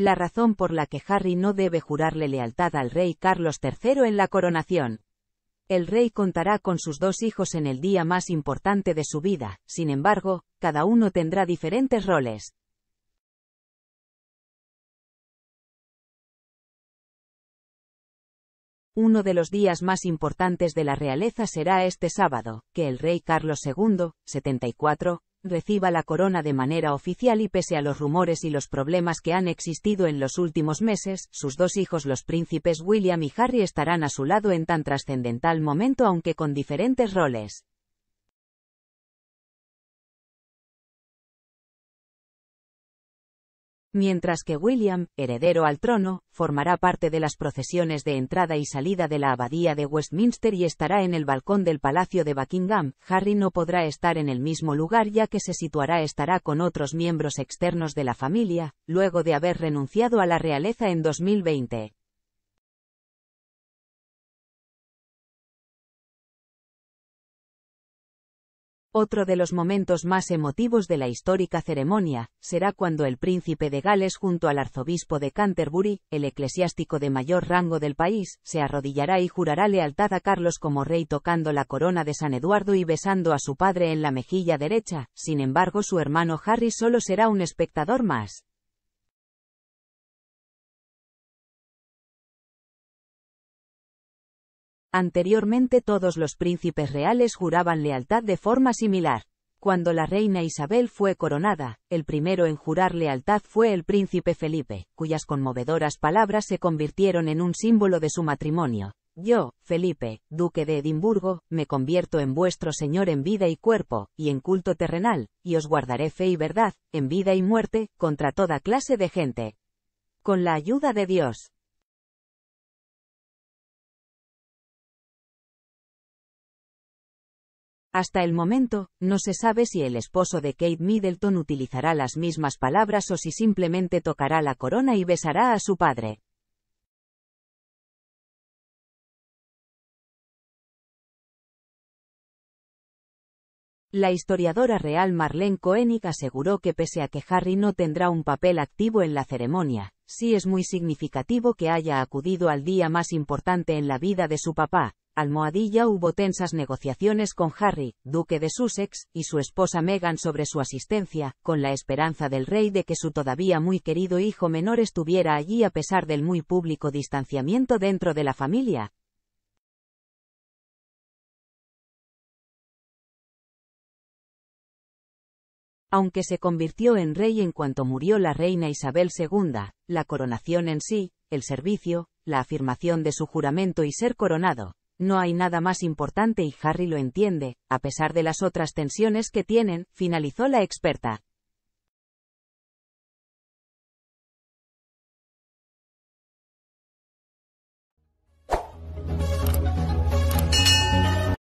la razón por la que Harry no debe jurarle lealtad al rey Carlos III en la coronación. El rey contará con sus dos hijos en el día más importante de su vida, sin embargo, cada uno tendrá diferentes roles. Uno de los días más importantes de la realeza será este sábado, que el rey Carlos II, 74, reciba la corona de manera oficial y pese a los rumores y los problemas que han existido en los últimos meses, sus dos hijos los príncipes William y Harry estarán a su lado en tan trascendental momento aunque con diferentes roles. mientras que William, heredero al trono, formará parte de las procesiones de entrada y salida de la abadía de Westminster y estará en el balcón del Palacio de Buckingham. Harry no podrá estar en el mismo lugar ya que se situará estará con otros miembros externos de la familia, luego de haber renunciado a la realeza en 2020. Otro de los momentos más emotivos de la histórica ceremonia, será cuando el príncipe de Gales junto al arzobispo de Canterbury, el eclesiástico de mayor rango del país, se arrodillará y jurará lealtad a Carlos como rey tocando la corona de San Eduardo y besando a su padre en la mejilla derecha, sin embargo su hermano Harry solo será un espectador más. Anteriormente todos los príncipes reales juraban lealtad de forma similar. Cuando la reina Isabel fue coronada, el primero en jurar lealtad fue el príncipe Felipe, cuyas conmovedoras palabras se convirtieron en un símbolo de su matrimonio. Yo, Felipe, duque de Edimburgo, me convierto en vuestro Señor en vida y cuerpo, y en culto terrenal, y os guardaré fe y verdad, en vida y muerte, contra toda clase de gente. Con la ayuda de Dios, Hasta el momento, no se sabe si el esposo de Kate Middleton utilizará las mismas palabras o si simplemente tocará la corona y besará a su padre. La historiadora real Marlene Koenig aseguró que pese a que Harry no tendrá un papel activo en la ceremonia, sí es muy significativo que haya acudido al día más importante en la vida de su papá, Almohadilla hubo tensas negociaciones con Harry, duque de Sussex, y su esposa Meghan sobre su asistencia, con la esperanza del rey de que su todavía muy querido hijo menor estuviera allí a pesar del muy público distanciamiento dentro de la familia. Aunque se convirtió en rey en cuanto murió la reina Isabel II, la coronación en sí, el servicio, la afirmación de su juramento y ser coronado, no hay nada más importante y Harry lo entiende, a pesar de las otras tensiones que tienen, finalizó la experta.